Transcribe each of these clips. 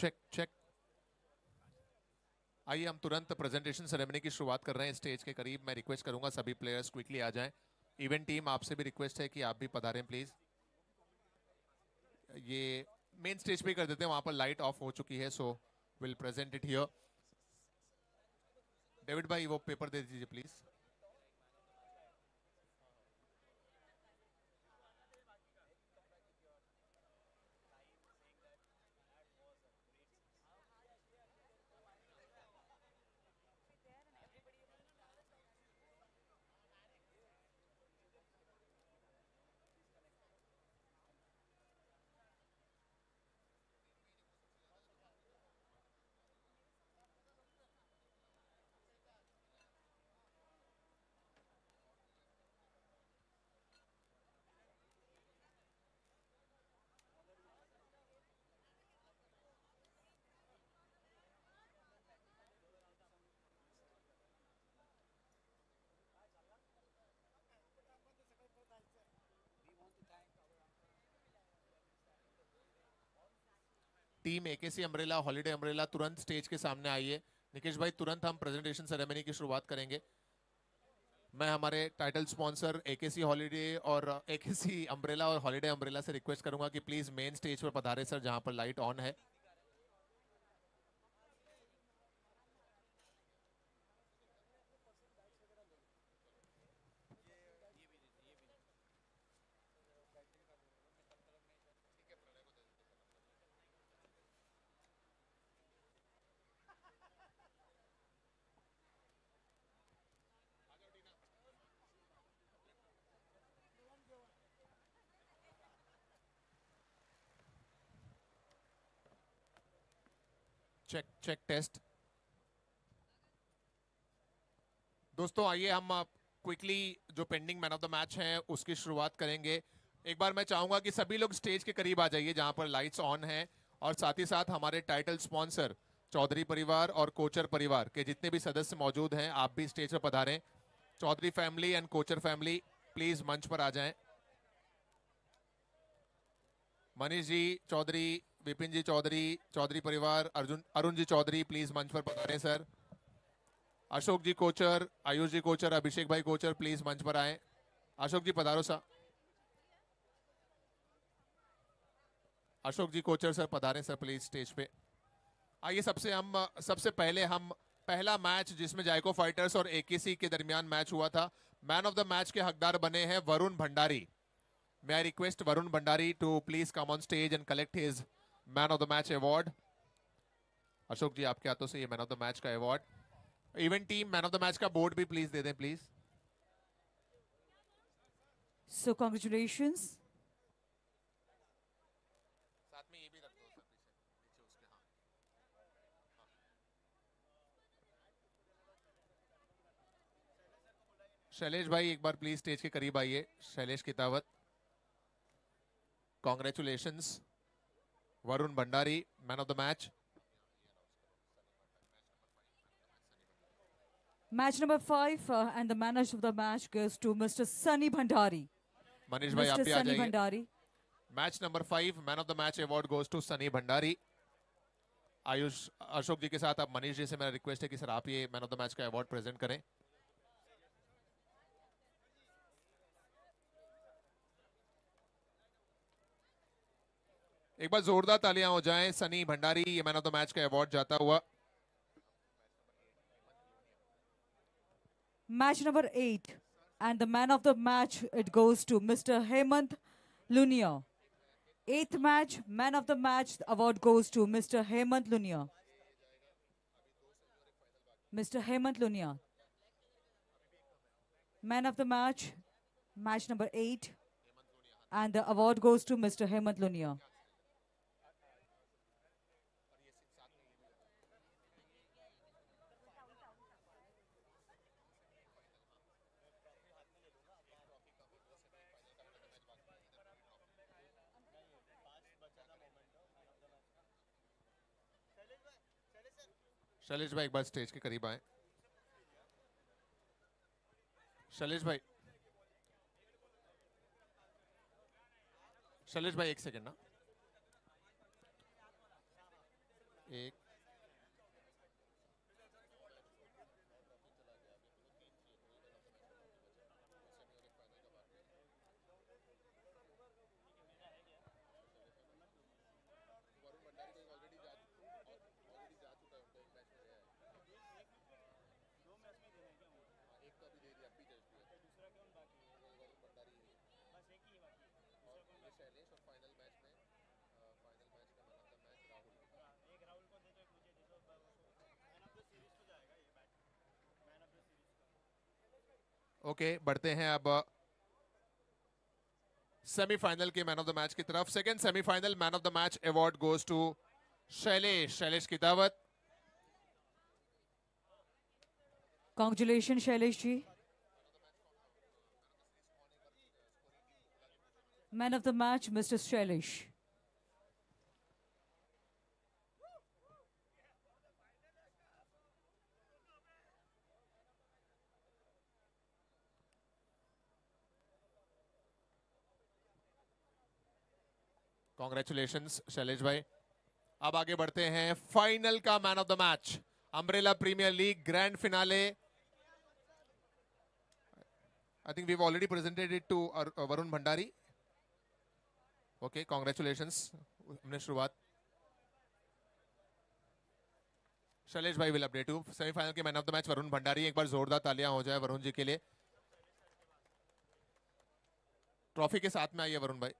Check check आइए हम तुरंत प्रेजेंटेशन सेरेमनी की शुरुआत कर रहे हैं स्टेज के करीब मैं रिक्वेस्ट करूंगा सभी प्लेयर्स क्विकली आ जाएं इवेंट टीम आपसे भी रिक्वेस्ट है कि आप भी पधारें प्लीज ये मेन स्टेज पे कर देते हैं वहां पर लाइट ऑफ हो चुकी है so will present it here David भाई वो पेपर दे दीजिए please team AKC umbrella holiday umbrella तुरंत स्टेज के सामने आई है निकेश भाई तुरंत हम प्रेजेंटेशन सेरेमनी की शुरुआत करेंगे मैं हमारे टाइटल स्पॉन्सर एकेसी हॉलीडे और एकेसी अम्ब्रेला और हॉलीडे अम्ब्रेला से रिक्वेस्ट करूंगा कि प्लीज़ मेन स्टेज पर पधारे सर जहां पर लाइट ऑन है चेक चेक टेस्ट दोस्तों आइए हम क्विकली जो pending man of the match है उसकी शुरुआत करेंगे एक बार मैं चाहूंगा कि सभी लोग स्टेज के करीब आ जाइए जहां पर लाइट्स ऑन हैं और साथ ही साथ हमारे टाइटल स्पॉन्सर चौधरी परिवार और कोचर परिवार के जितने भी सदस्य मौजूद हैं आप भी स्टेज पर पधारें Chaudhary family and Kochar family please मंच पर आ जाएं मनीष जी चौधरी विपिन जी चौधरी चौधरी परिवार अर्जुन अरुण जी चौधरी प्लीज मंच पर पधारें सर अशोक जी कोचर आयुष जी कोचर अभिषेक भाई कोचर प्लीज मंच पर आए अशोक जी पधारो सर अशोक जी कोचर सर पधारें सर प्लीज स्टेज पे आइए सबसे हम सबसे पहले हम पहला मैच जिसमें जायको फाइटर्स और एकेसी के दरमियान मैच हुआ था मैन ऑफ द मैच के हकदार बने हैं Varun Bhandari may I request Varun Bhandari to please come on stage and collect his man of the match award Ashok ji आपके हाथों से ये मैन ऑफ द मैच का award even team man of the match का बोर्ड भी प्लीज दे दें प्लीज सो कॉन्ग्रेचुलेशन साथ में ये भी रख दो उसके हाँ. शैलेश भाई एक बार प्लीज स्टेज के करीब आइए Shailesh Kitawat congratulations Varun Bhandari man of the match Match number five uh, and the manager of the match goes to Mr. Sunny Bhandari. Manish Mr. Bhai, Sunny Bhandari. Match number five, man of the match award goes to Sunny Bhandari. Ayush Ashok ji के साथ आप मनीष जी से मेरा request है कि sir आप ये man of the match का अवार्ड प्रेजेंट करें एक बार जोरदार तालियां हो जाए सनी भंडारी ये मैन ऑफ तो द मैच का अवार्ड जाता हुआ match number eight and the man of the match it goes to mister Hemant Lunia eighth match man of the match award goes to mister Hemant Lunia mister Hemant Lunia man of the match match number eight and the award goes to mister Hemant Lunia Shailesh भाई एक बार stage के करीब आए शैलेश भाई शैलेश भाई एक second ना एक ओके बढ़ते हैं अब सेमीफाइनल uh, के मैन ऑफ द मैच की तरफ second semifinal man of the match award goes to Shailesh Shailesh की दावत congratulation Shailesh ji man of the match mister Shailesh congratulation Shailesh भाई अब आगे बढ़ते हैं फाइनल का man of the match umbrella premier league grand finale I think we already presented it to Varun Bhandari okay congratulation हमने शुरुआत शैलेश भाई विल अपडेट यू सेमीफाइनल के man of the match Varun Bhandari एक बार जोरदार तालियां हो जाए वरुण जी के लिए ट्रॉफी के साथ में आइए वरुण भाई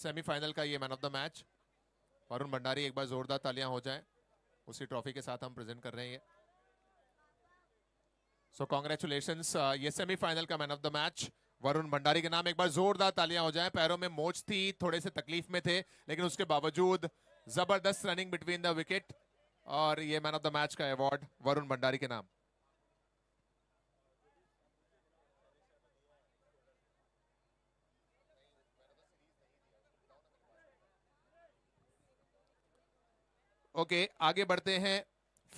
सेमीफाइनल का ये man of the match Varun Bhandari एक बार जोरदार तालियां हो जाएं उसी ट्रॉफी के साथ हम प्रेजेंट कर रहे हैं सो कॉन्ग्रेचुलेशन uh, ये सेमीफाइनल का man of the match Varun Bhandari के नाम एक बार जोरदार तालियां हो जाए पैरों में मोच थी थोड़े से तकलीफ में थे लेकिन उसके बावजूद जबरदस्त रनिंग बिटवीन द विकेट और ये मैन ऑफ द मैच का अवार्ड वरुण भंडारी के नाम ओके okay, आगे बढ़ते हैं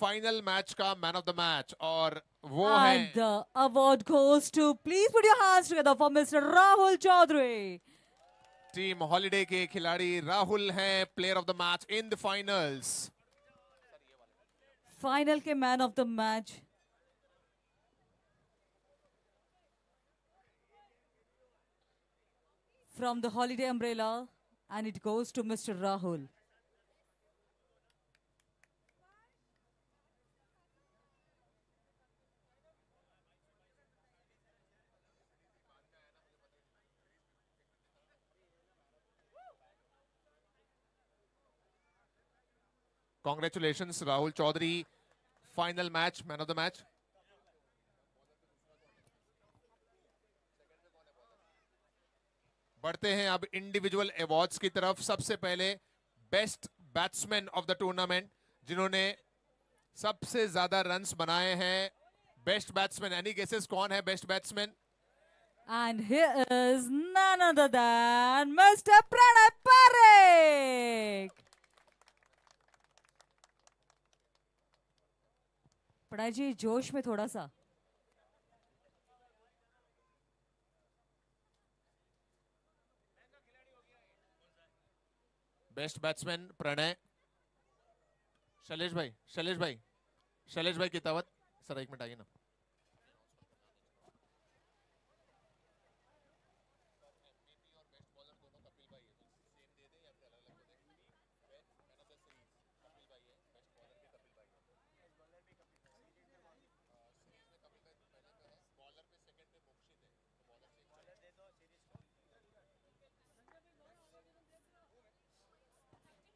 फाइनल मैच का मैन ऑफ द मैच और वो And है award goes to please put your hands together for mister Rahul Chaudhary team holiday के खिलाड़ी राहुल हैं player of the match in the finals final के man of the match from the holiday umbrella and it goes to mister Rahul congratulation Rahul Chaudhary final match man of the match बढ़ते हैं अब individual awards की तरफ सबसे पहले best batsman of the tournament जिन्होंने सबसे ज्यादा रन बनाए हैं बेस्ट बैट्समैन एनी गेसेस कौन है best batsman And here is none other than Mr. Pranay Parekh. पड़ा जी जोश में थोड़ा सा बेस्ट बैट्समैन प्रणय शैलेश भाई शैलेश भाई शैलेश भाई की दावत सर एक मिनट आइए ना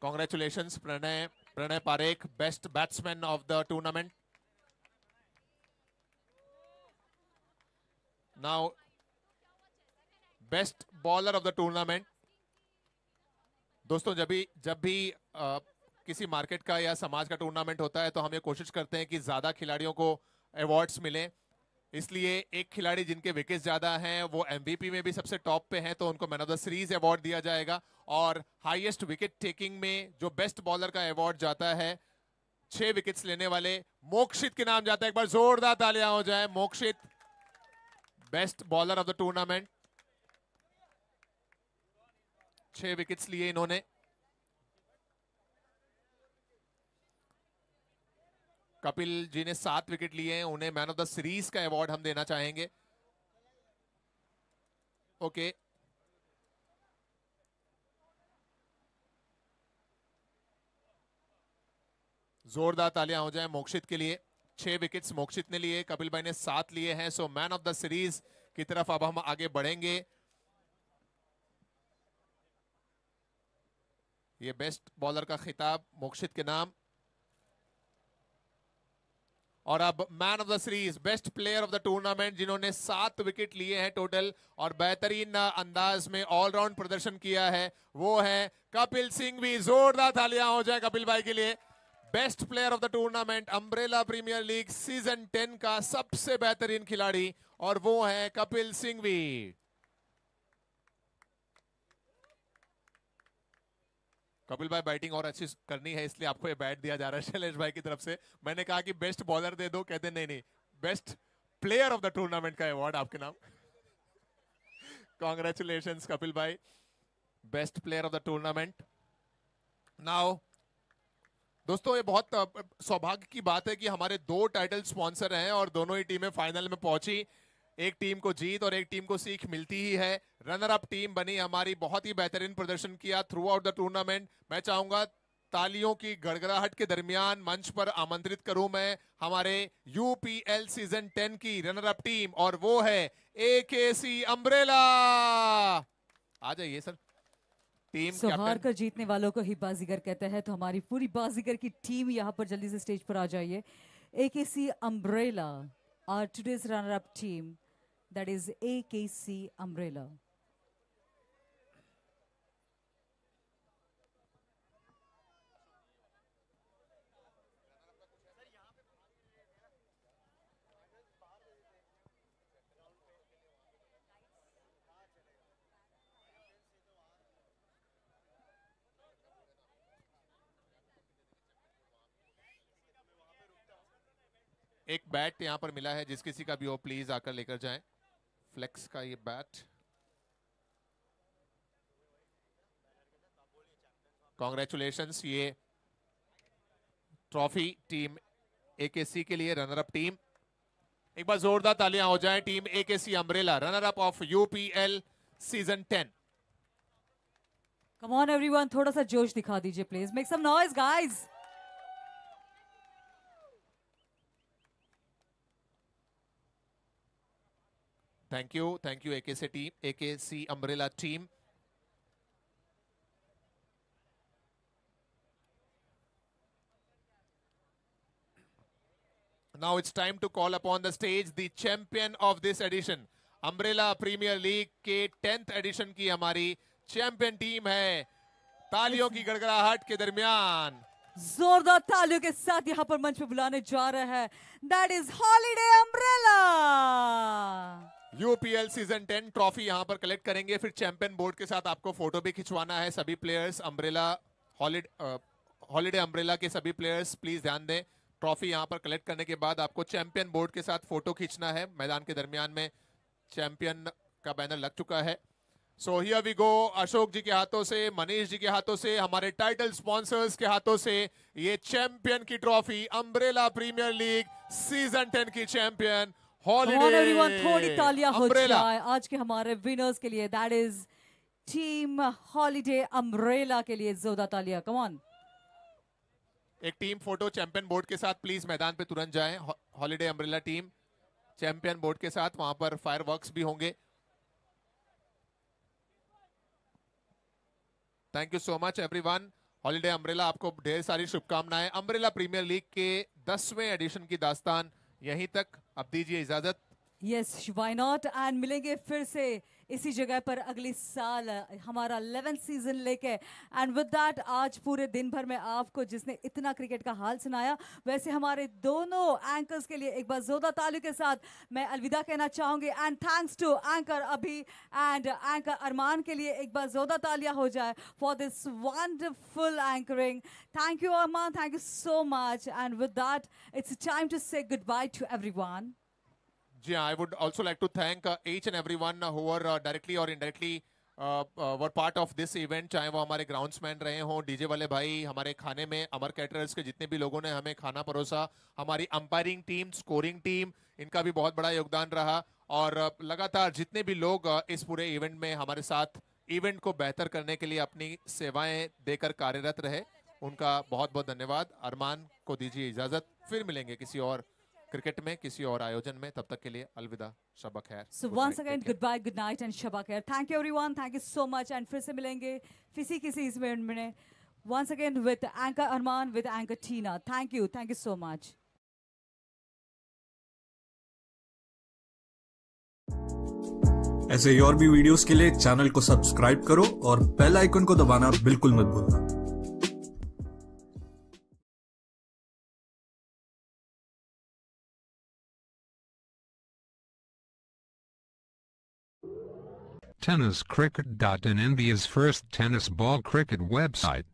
Congratulations, Pranay, Pranay Parekh, best batsman of the tournament. Now, best bowler of the tournament दोस्तों जब भी जब भी आ, किसी मार्केट का या समाज का टूर्नामेंट होता है तो हम ये कोशिश करते हैं कि ज़्यादा खिलाड़ियों को अवार्ड्स मिलें इसलिए एक खिलाड़ी जिनके विकेट ज़्यादा हैं वो एमवीपी में भी सबसे टॉप पे हैं तो उनको man of the series award दिया जाएगा और हाईएस्ट विकेट टेकिंग में जो बेस्ट बॉलर का अवार्ड जाता है छह विकेट्स लेने वाले मोक्षित के नाम जाता है एक बार जोरदार तालियां हो जाए Mokshit best bowler of the tournament छह विकेट्स लिए इन्होंने कपिल जी ने सात विकेट लिए हैं उन्हें मैन ऑफ द सीरीज का अवार्ड हम देना चाहेंगे ओके जोरदार तालियां हो जाए मोक्षित के लिए छह विकेट्स मोक्षित ने लिए कपिल भाई ने सात लिए हैं so man of the series की तरफ अब हम आगे बढ़ेंगे ये बेस्ट बॉलर का खिताब मोक्षित के नाम और अब man of the series best player of the tournament जिन्होंने सात विकेट लिए हैं टोटल और बेहतरीन अंदाज में ऑलराउंड प्रदर्शन किया है वो है कपिल सिंह भी जोरदार थालियां हो जाए कपिल भाई के लिए best player of the tournament umbrella premier league season ten का सबसे बेहतरीन खिलाड़ी और वो है कपिल सिंह भी कपिल भाई बैटिंग और अच्छी करनी है इसलिए आपको ये बैट दिया जा रहा है शैलेश भाई की तरफ से मैंने कहा कि बेस्ट बॉलर दे दो कहते नहीं नहीं best player of the tournament का अवार्ड आपके नाम कॉन्ग्रेचुलेशन कपिल भाई best player of the tournament now दोस्तों ये बहुत सौभाग्य की बात है कि हमारे दो टाइटल स्पॉन्सर हैं और दोनों ही टीमें फाइनल में पहुंची एक टीम को जीत और एक टीम को सीख मिलती ही है रनर अप टीम बनी हमारी बहुत ही बेहतरीन प्रदर्शन किया थ्रू आउट द टूर्नामेंट मैं चाहूंगा तालियों की गड़गड़ाहट के दरमियान मंच पर आमंत्रित करूं मैं हमारे यूपीएल सीजन 10 की रनर अप टीम और वो है ए के सी अम्ब्रेला आ जाइए सर टीम so, हार कर जीतने वालों को ही बाजीगर कहते हैं तो हमारी पूरी बाजीगर की टीम यहाँ पर जल्दी से स्टेज पर आ जाइए A K C umbrella are today's runner up team that is AKC umbrella. एक बैट यहां पर मिला है जिस किसी का भी हो प्लीज आकर लेकर जाएं फ्लेक्स का ये बैट कॉन्ग्रेचुलेशन ये ट्रॉफी टीम एकेसी के लिए रनरअप टीम एक बार जोरदार तालियां हो जाए team AKC umbrella runner up of UPL season ten Come on, everyone! थोड़ा सा जोश दिखा दीजिए please make some noise, guys! Thank you thank you AK team AK C umbrella team Now it's time to call upon the stage the champion of this edition. umbrella premier league के 10th edition की हमारी champion team है तालियों की गड़गड़ाहट के दरमियान जोरदार तालियों के साथ यहाँ पर मंच पर बुलाने जा रहे हैं that is holiday umbrella UPL season ten trophy यहाँ पर कलेक्ट करेंगे फिर चैंपियन बोर्ड के साथ आपको फोटो भी खिंचवाना है सभी players umbrella holiday holiday umbrella के सभी प्लेयर्स प्लीज ध्यान दें ट्रॉफी यहां पर कलेक्ट करने के बाद आपको चैंपियन बोर्ड के साथ फोटो खींचना है मैदान के दरमियान में चैंपियन का बैनर लग चुका है so here we go Ashok ji के हाथों से मनीष जी के हाथों से हमारे टाइटल स्पॉन्सर्स के हाथों से ये चैंपियन की trophy umbrella premier league season ten की चैंपियन थोड़ी तालियां हो जाए आज के हमारे विनर्स के लिए that is team holiday umbrella के लिए जोदा तालिया कमॉन एक टीम फोटो चैंपियन बोर्ड के साथ प्लीज मैदान पे तुरंत जाए holiday umbrella team champion board के साथ वहां पर फायरवर्क्स भी होंगे thank you so much everyone holiday umbrella आपको ढेर सारी शुभकामनाएं अम्ब्रेला प्रीमियर लीग के दसवें एडिशन की दास्तान यहीं तक अब दीजिए इजाजत यस वाई नॉट एंड मिलेंगे फिर से इसी जगह पर अगले साल हमारा अलेवेंथ सीजन लेके एंड विद दैट आज पूरे दिन भर में आपको जिसने इतना क्रिकेट का हाल सुनाया वैसे हमारे दोनों एंकर्स के लिए एक बार जोरदार तालु के साथ मैं अलविदा कहना चाहूँगी and thanks to anchor Abhi and anchor Arman के लिए एक बार जोरदार तालिया हो जाए for this wonderful anchoring thank you Arman thank you so much and with that it's time to say good bye to every जी I would also like to thank each and every one who're directly और indirectly were part of this event चाहे वो हमारे groundsman रहे हों DJ वाले भाई हमारे खाने में अमर कैटरर्स के जितने भी लोगों ने हमें खाना परोसा हमारी अंपायरिंग टीम स्कोरिंग टीम इनका भी बहुत बड़ा योगदान रहा और uh, लगातार जितने भी लोग uh, इस पूरे इवेंट में हमारे साथ इवेंट को बेहतर करने के लिए अपनी सेवाएं देकर कार्यरत रहे उनका बहुत बहुत धन्यवाद अरमान को दीजिए इजाज़त फिर मिलेंगे किसी और क्रिकेट में किसी और आयोजन में तब तक के लिए अलविदा शबा खैर so once again good bye good night and शबा खैर thank you everyone thank you so much and फिर से मिलेंगे किसी किसी इसमें minute once again with anchor Arman with anchor Tina thank you thank you so much ऐसे और भी वीडियोस के लिए चैनल को सब्सक्राइब करो और बेल आइकन को दबाना बिल्कुल मत भूलना Tennis Cricket. India's first tennis ball cricket website,